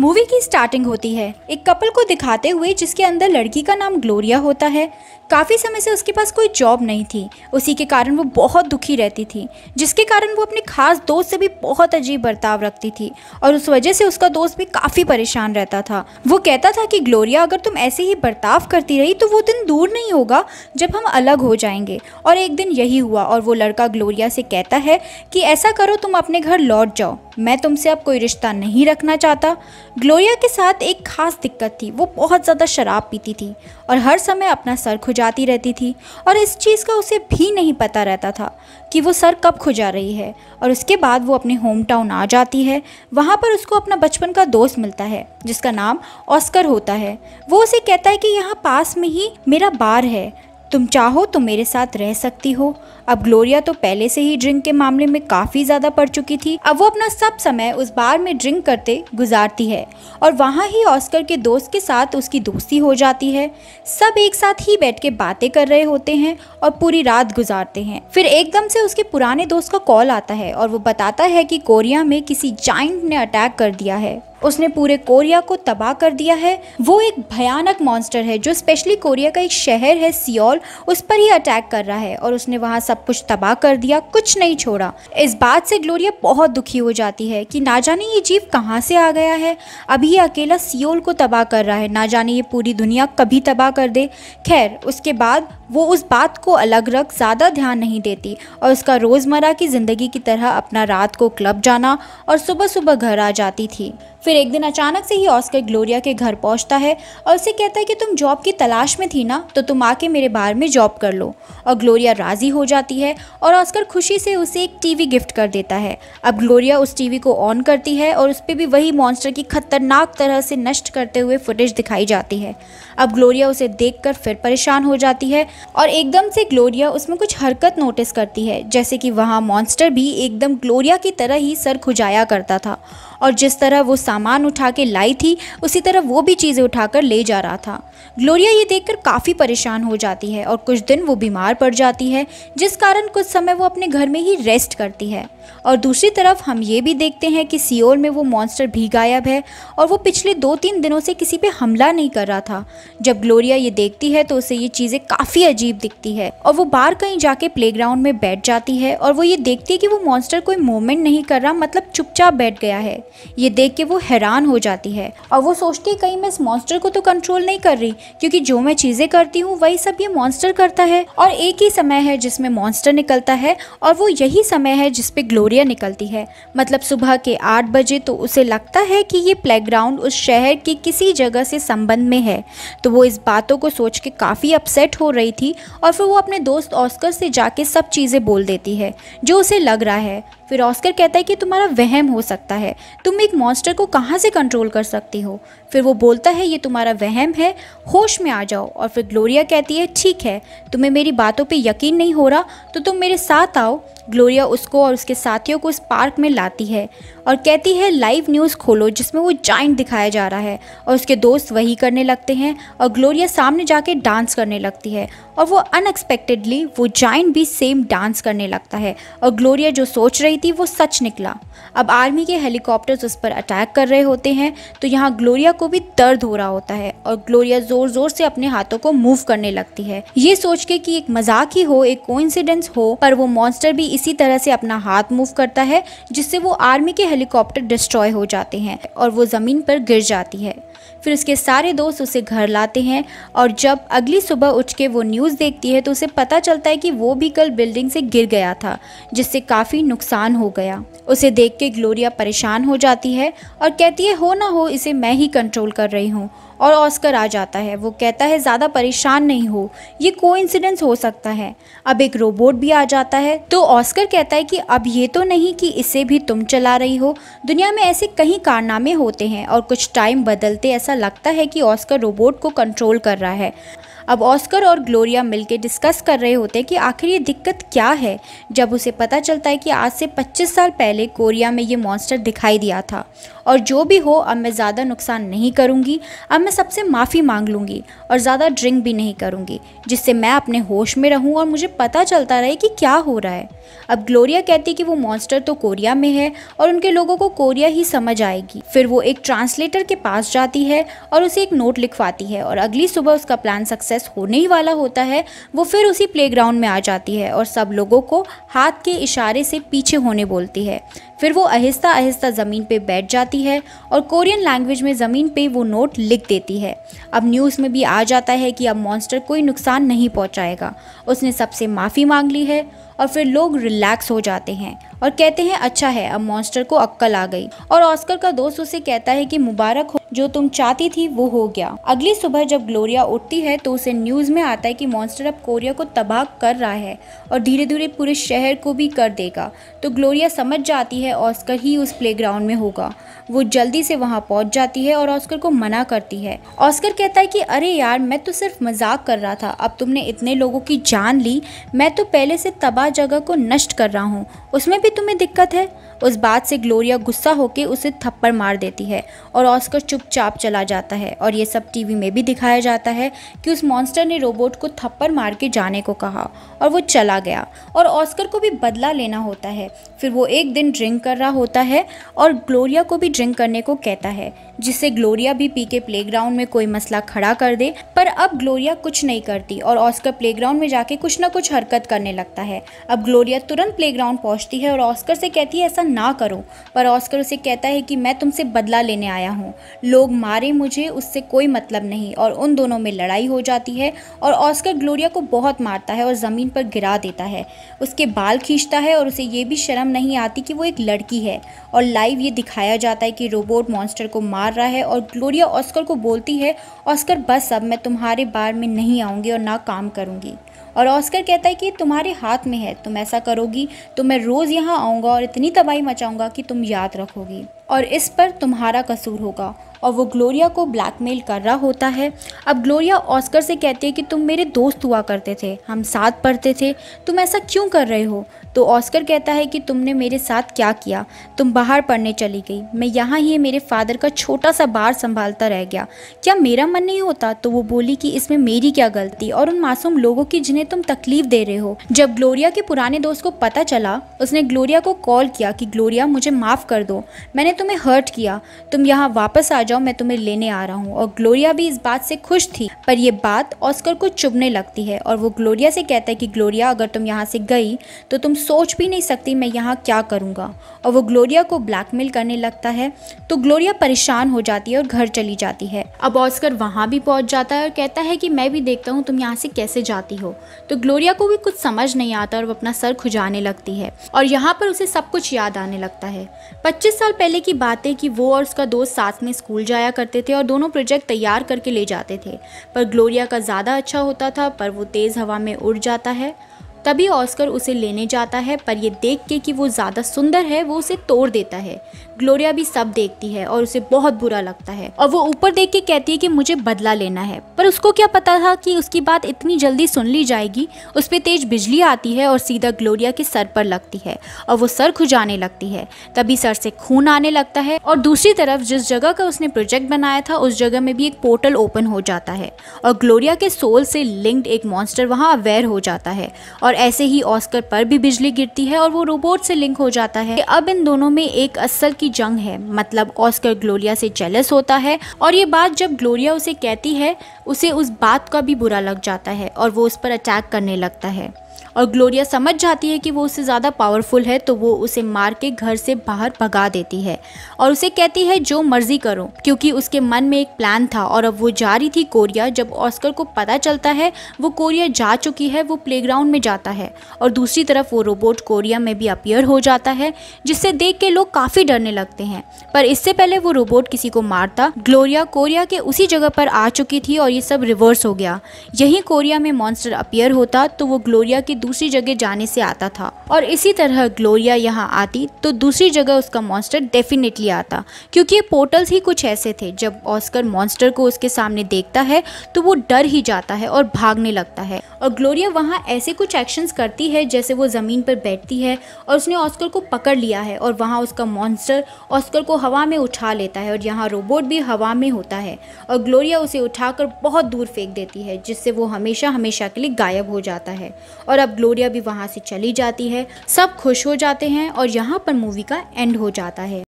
movie की starting होती है एक कपल को दिखाते हुए जिसके अंदर लड़की का नाम ग्लोरिया होता है काफ़ी समय से उसके पास कोई जॉब नहीं थी उसी के कारण वो बहुत दुखी रहती थी जिसके कारण वो अपने खास दोस्त से भी बहुत अजीब बर्ताव रखती थी और उस वजह से उसका दोस्त भी काफ़ी परेशान रहता था वो कहता था कि ग्लोरिया अगर तुम ऐसे ही बर्ताव करती रही तो वो दिन दूर नहीं होगा जब हम अलग हो जाएंगे और एक दिन यही हुआ और वो लड़का ग्लोरिया से कहता है कि ऐसा करो तुम अपने घर लौट जाओ मैं तुमसे अब कोई रिश्ता नहीं रखना चाहता ग्लोरिया के साथ एक खास दिक्कत थी वो बहुत ज़्यादा शराब पीती थी और हर समय अपना सर खुजाती रहती थी और इस चीज़ का उसे भी नहीं पता रहता था कि वो सर कब खुजा रही है और उसके बाद वो अपने होम टाउन आ जाती है वहाँ पर उसको अपना बचपन का दोस्त मिलता है जिसका नाम ऑस्कर होता है वो उसे कहता है कि यहाँ पास में ही मेरा बार है तुम चाहो तो मेरे साथ रह सकती हो अब ग्लोरिया तो पहले से ही ड्रिंक के मामले में काफी ज्यादा पड़ चुकी थी अब वो अपना सब समय उस बार में ड्रिंक करते गुजारती है और वहाँ ही ऑस्कर के दोस्त के साथ उसकी दोस्ती हो जाती है सब एक साथ ही बैठ के बातें कर रहे होते हैं और पूरी रात गुजारते हैं फिर एकदम से उसके पुराने दोस्त का कॉल आता है और वो बताता है कि कोरिया में किसी जाइंट ने अटैक कर दिया है उसने पूरे कोरिया को तबाह कर दिया है वो एक भयानक मॉन्स्टर है जो स्पेशली कोरिया का एक शहर है सियोल उस पर ही अटैक कर रहा है और उसने वहाँ सब सब कुछ तबाह कर दिया कुछ नहीं छोड़ा इस बात से ग्लोरिया बहुत दुखी हो जाती है कि ना जाने ये जीव कहाँ से आ गया है अभी ये अकेला सियोल को तबाह कर रहा है ना जाने ये पूरी दुनिया कभी तबाह कर दे खैर उसके बाद वो उस बात को अलग रख ज़्यादा ध्यान नहीं देती और उसका रोज़मर्रा की ज़िंदगी की तरह अपना रात को क्लब जाना और सुबह सुबह घर आ जाती थी फिर एक दिन अचानक से ही ऑस्कर ग्लोरिया के घर पहुंचता है और उसे कहता है कि तुम जॉब की तलाश में थी ना तो तुम आके मेरे बार में जॉब कर लो और ग्लोरिया राज़ी हो जाती है और ऑस्कर खुशी से उसे एक टीवी गिफ्ट कर देता है अब ग्लोरिया उस टीवी को ऑन करती है और उस पर भी वही मॉन्स्टर की खतरनाक तरह से नष्ट करते हुए फुटेज दिखाई जाती है अब ग्लोरिया उसे देख फिर परेशान हो जाती है और एकदम से ग्लोरिया उसमें कुछ हरकत नोटिस करती है जैसे कि वहाँ मॉन्स्टर भी एकदम ग्लोरिया की तरह ही सर खुजाया करता था और जिस तरह वो सामान उठा के लाई थी उसी तरह वो भी चीज़ें उठाकर ले जा रहा था ग्लोरिया ये देखकर काफ़ी परेशान हो जाती है और कुछ दिन वो बीमार पड़ जाती है जिस कारण कुछ समय वो अपने घर में ही रेस्ट करती है और दूसरी तरफ हम ये भी देखते हैं कि सियोल में वो मॉन्स्टर भी गायब है और वो पिछले दो तीन दिनों से किसी पे हमला नहीं कर रहा था जब ग्लोरिया ये देखती है तो उसे ये चीज़ें काफ़ी अजीब दिखती है और वो बाहर कहीं जाके प्लेग्राउंड में बैठ जाती है और वो ये देखती है कि वो मॉन्स्टर कोई मूवमेंट नहीं कर रहा मतलब चुपचाप बैठ गया है ये देख के वो हैरान हो जाती है और वो सोचती है कहीं मैं इस मॉन्स्टर को तो कंट्रोल नहीं कर रही क्योंकि जो मैं चीज़ें करती हूँ वही सब ये मॉन्स्टर करता है और एक ही समय है जिसमें मॉन्स्टर निकलता है और वो यही समय है जिसपे ग्लोरिया निकलती है मतलब सुबह के आठ बजे तो उसे लगता है कि ये प्ले उस शहर की किसी जगह से संबंध में है तो वो इस बातों को सोच के काफ़ी अपसेट हो रही थी और फिर वो अपने दोस्त ऑस्कर से जाके सब चीज़ें बोल देती है जो उसे लग रहा है फिर ऑस्कर कहता है कि तुम्हारा वहम हो सकता है तुम एक मॉन्स्टर को कहाँ से कंट्रोल कर सकती हो फिर वो बोलता है ये तुम्हारा वहम है होश में आ जाओ और फिर ग्लोरिया कहती है ठीक है तुम्हें मेरी बातों पर यकीन नहीं हो रहा तो तुम मेरे साथ आओ ग्लोरिया उसको और उसके साथियों को उस पार्क में लाती है और कहती है लाइव न्यूज़ खोलो जिसमें वो जाइंट दिखाया जा रहा है और उसके दोस्त वही करने लगते हैं और ग्लोरिया सामने जाके डांस करने लगती है और वो अनएक्सपेक्टेडली वो जाइंट भी सेम डांस करने लगता है और ग्लोरिया जो सोच रही थी वो सच निकला अब आर्मी के हेलीकॉप्टर्स उस पर अटैक कर रहे होते हैं तो यहाँ ग्लोरिया को भी दर्द हो रहा होता है और ग्लोरिया ज़ोर ज़ोर से अपने हाथों को मूव करने लगती है ये सोच के कि एक मजाक ही हो एक कोइंसिडेंस हो पर वो मॉन्स्टर भी इसी तरह से अपना हाथ मूव करता है जिससे वो आर्मी के हेलीकॉप्टर डिस्ट्रॉय हो जाते हैं और वो ज़मीन पर गिर जाती है फिर उसके सारे दोस्त उसे घर लाते हैं और जब अगली सुबह उठ के वो न्यूज़ देखती है तो उसे पता चलता है कि वो भी कल बिल्डिंग से गिर गया था जिससे काफ़ी नुकसान हो गया उसे देख के ग्लोरिया परेशान हो जाती है और कहती है हो ना हो इसे मैं ही कंट्रोल कर रही हूँ और ऑस्कर आ जाता है वो कहता है ज़्यादा परेशान नहीं हो ये को हो सकता है अब एक रोबोट भी आ जाता है तो ऑस्कर कहता है कि अब ये तो नहीं कि इसे भी तुम चला रही हो दुनिया में ऐसे कई कारनामे होते हैं और कुछ टाइम बदलते ऐसा लगता है कि ऑस्कर रोबोट को कंट्रोल कर रहा है अब ऑस्कर और ग्लोरिया मिलकर डिस्कस कर रहे होते हैं कि आखिर ये दिक्कत क्या है जब उसे पता चलता है कि आज से 25 साल पहले कोरिया में ये मॉन्स्टर दिखाई दिया था और जो भी हो अब मैं ज़्यादा नुकसान नहीं करूँगी अब मैं सबसे माफ़ी मांग लूँगी और ज़्यादा ड्रिंक भी नहीं करूँगी जिससे मैं अपने होश में रहूँ और मुझे पता चलता रहे कि क्या हो रहा है अब ग्लोरिया कहती कि वो मॉन्स्टर तो कोरिया में है और उनके लोगों को कोरिया ही समझ आएगी फिर वो एक ट्रांसलेटर के पास जाती है और उसे एक नोट लिखवाती है और अगली सुबह उसका प्लान सक्सेस होने ही वाला होता है वो फिर उसी प्ले में आ जाती है और सब लोगों को हाथ के इशारे से पीछे होने बोलती है फिर वो आहिस्ता आहिस्ता ज़मीन पे बैठ जाती है और कोरियन लैंग्वेज में ज़मीन पे वो नोट लिख देती है अब न्यूज़ में भी आ जाता है कि अब मॉन्स्टर कोई नुकसान नहीं पहुंचाएगा उसने सबसे माफ़ी मांग ली है और फिर लोग रिलैक्स हो जाते हैं और कहते हैं अच्छा है अब मॉन्स्टर को अक्कल आ गई और ऑस्कर का दोस्त उसे कहता है कि मुबारक हो जो तुम चाहती थी वो हो गया अगली सुबह जब ग्लोरिया उठती है तो उसे न्यूज़ में आता है कि मॉन्स्टर अब कोरिया को तबाह कर रहा है और धीरे धीरे पूरे शहर को भी कर देगा तो ग्लोरिया समझ जाती है ऑस्कर ही उस प्ले में होगा वो जल्दी से वहाँ पहुँच जाती है और ऑस्कर को मना करती है ऑस्कर कहता है कि अरे यार मैं तो सिर्फ मजाक कर रहा था अब तुमने इतने लोगों की जान ली मैं तो पहले से तबाह जगह को नष्ट कर रहा हूँ उसमें भी तुम्हें दिक्कत है उस बात से ग्लोरिया गुस्सा होकर उसे थप्पड़ मार देती है और ऑस्कर चुपचाप चला जाता है और ये सब टीवी में भी दिखाया जाता है कि उस मॉन्स्टर ने रोबोट को थप्पड़ मार के जाने को कहा और वो चला गया और ऑस्कर को भी बदला लेना होता है फिर वो एक दिन ड्रिंक कर रहा होता है और ग्लोरिया को भी ड्रिंक करने को कहता है जिससे ग्लोरिया भी पी के प्ले में कोई मसला खड़ा कर दे पर अब ग्लोरिया कुछ नहीं करती और ऑस्कर प्ले में जाके कुछ ना कुछ हरकत करने लगता है अब ग्लोरिया तुरंत प्ले पहुंचती है और ऑस्कर से कहती है ऐसा ना करो पर ऑस्कर उसे कहता है कि मैं तुमसे बदला लेने आया हूँ लोग मारे मुझे उससे कोई मतलब नहीं और उन दोनों में लड़ाई हो जाती है और ऑस्कर ग्लोरिया को बहुत मारता है और ज़मीन पर गिरा देता है उसके बाल खींचता है और उसे ये भी शर्म नहीं आती कि वो एक लड़की है और लाइव ये दिखाया जाता है कि रोबोट मॉन्स्टर को मार रहा है और ग्लोरिया ऑस्कर को बोलती है ऑस्कर बस अब मैं तुम्हारे बार में नहीं आऊँगी और ना काम करूँगी और ऑस्कर कहता है कि तुम्हारे हाथ में है तुम ऐसा करोगी तो मैं रोज़ यहाँ आऊँगा और इतनी तबाही मचाऊँगा कि तुम याद रखोगी और इस पर तुम्हारा कसूर होगा और वो ग्लोरिया को ब्लैकमेल कर रहा होता है अब ग्लोरिया ऑस्कर से कहती है कि तुम मेरे दोस्त हुआ करते थे हम साथ पढ़ते थे तुम ऐसा क्यों कर रहे हो तो ऑस्कर कहता है कि तुमने मेरे साथ क्या किया तुम बाहर पढ़ने चली गई मैं यहाँ ही मेरे फादर का छोटा सा बार संभालता रह गया क्या मेरा मन नहीं होता तो वो बोली कि इसमें मेरी क्या गलती और उन मासूम लोगों की जिन्हें तुम तकलीफ दे रहे हो जब ग्लोरिया के पुराने दोस्त को पता चला उसने ग्लोरिया को कॉल किया कि ग्लोरिया मुझे माफ़ कर दो मैंने तुम्हें हर्ट किया तुम यहाँ वापस आ जाओ मैं तुम्हें लेने आ रहा हूँ और ग्लोरिया भी इस बात से खुश थी पर यह बात ऑस्कर को चुभने लगती है और वो ग्लोरिया से कहता है कि ग्लोरिया अगर तुम यहाँ से गई तो तुम सोच भी नहीं सकती मैं यहाँ क्या करूँगा और वो ग्लोरिया को ब्लैकमेल करने लगता है तो ग्लोरिया परेशान हो जाती है और घर चली जाती है अब ऑस्कर वहाँ भी पहुँच जाता है और कहता है कि मैं भी देखता हूँ तुम यहाँ से कैसे जाती हो तो ग्लोरिया को भी कुछ समझ नहीं आता और वो अपना सर खुजाने लगती है और यहाँ पर उसे सब कुछ याद आने लगता है पच्चीस साल पहले की बात है कि वो और उसका दोस्त साथ में स्कूल स्कूल जाया करते थे और दोनों प्रोजेक्ट तैयार करके ले जाते थे पर ग्लोरिया का ज़्यादा अच्छा होता था पर वो तेज़ हवा में उड़ जाता है तभी ऑस्कर उसे लेने जाता है पर यह देख के कि वो ज़्यादा सुंदर है वो उसे तोड़ देता है ग्लोरिया भी सब देखती है और उसे बहुत बुरा लगता है और वो ऊपर देख के कहती है कि मुझे बदला लेना है पर उसको क्या पता था कि उसकी बात इतनी जल्दी सुन ली जाएगी उस पर तेज बिजली आती है और सीधा ग्लोरिया के सर पर लगती है और वो सर खुजाने लगती है तभी सर से खून आने लगता है और दूसरी तरफ जिस जगह का उसने प्रोजेक्ट बनाया था उस जगह में भी एक पोर्टल ओपन हो जाता है और ग्लोरिया के सोल से लिंक्ड एक मॉन्स्टर वहाँ अवेयर हो जाता है और और ऐसे ही ऑस्कर पर भी बिजली गिरती है और वो रोबोट से लिंक हो जाता है अब इन दोनों में एक असल की जंग है मतलब ऑस्कर ग्लोरिया से जेलस होता है और ये बात जब ग्लोरिया उसे कहती है उसे उस बात का भी बुरा लग जाता है और वो उस पर अटैक करने लगता है और ग्लोरिया समझ जाती है कि वो उससे ज़्यादा पावरफुल है तो वो उसे मार के घर से बाहर भगा देती है और उसे कहती है जो मर्जी करो क्योंकि उसके मन में एक प्लान था और अब वो जा रही थी कोरिया जब ऑस्कर को पता चलता है वो कोरिया जा चुकी है वो प्लेग्राउंड में जाता है और दूसरी तरफ वो रोबोट कोरिया में भी अपियर हो जाता है जिससे देख के लोग काफ़ी डरने लगते हैं पर इससे पहले वो रोबोट किसी को मारता ग्लोरिया कोरिया के उसी जगह पर आ चुकी थी और ये सब रिवर्स हो गया यहीं कोरिया में मॉन्स्टर अपियर होता तो वो ग्लोरिया की दूसरी जगह जाने से आता था और इसी तरह ग्लोरिया यहाँ आती तो दूसरी जगह उसका मॉन्स्टर डेफिनेटली आता क्योंकि ये पोर्टल्स ही कुछ ऐसे थे जब ऑस्कर मॉन्स्टर को उसके सामने देखता है तो वो डर ही जाता है और भागने लगता है और ग्लोरिया वहाँ ऐसे कुछ एक्शंस करती है जैसे वो ज़मीन पर बैठती है और उसने ऑस्कर को पकड़ लिया है और वहाँ उसका मॉन्स्टर ऑस्कर को हवा में उठा लेता है और यहाँ रोबोट भी हवा में होता है और ग्लोरिया उसे उठाकर बहुत दूर फेंक देती है जिससे वो हमेशा हमेशा के लिए गायब हो जाता है और अब ग्लोरिया भी वहाँ से चली जाती है सब खुश हो जाते हैं और यहाँ पर मूवी का एंड हो जाता है